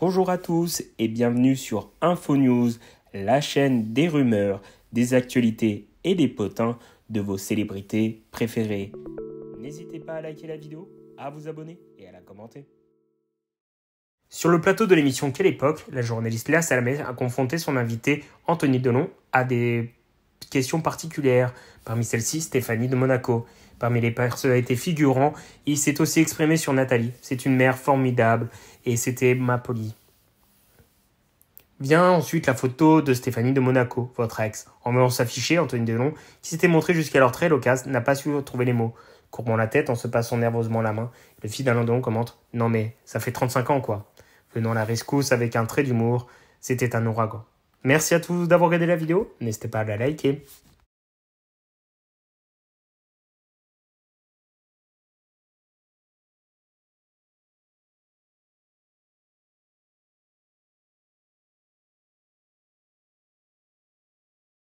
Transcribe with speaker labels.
Speaker 1: Bonjour à tous et bienvenue sur InfoNews, la chaîne des rumeurs, des actualités et des potins de vos célébrités préférées. N'hésitez pas à liker la vidéo, à vous abonner et à la commenter. Sur le plateau de l'émission Quelle époque, la journaliste Léa Salamé a confronté son invité Anthony Delon à des question particulières. Parmi celles-ci, Stéphanie de Monaco. Parmi les personnalités figurants, il s'est aussi exprimé sur Nathalie. C'est une mère formidable et c'était ma polie. Vient ensuite la photo de Stéphanie de Monaco, votre ex. En voulant s'afficher, Anthony Delon, qui s'était montré jusqu'alors très loquace, n'a pas su trouver les mots. Courbant la tête en se passant nerveusement la main, le fils d'Alain Delon commente Non mais, ça fait 35 ans quoi. Venant la rescousse avec un trait d'humour, c'était un ouragan. Merci à tous d'avoir regardé la vidéo.
Speaker 2: N'hésitez pas à la liker.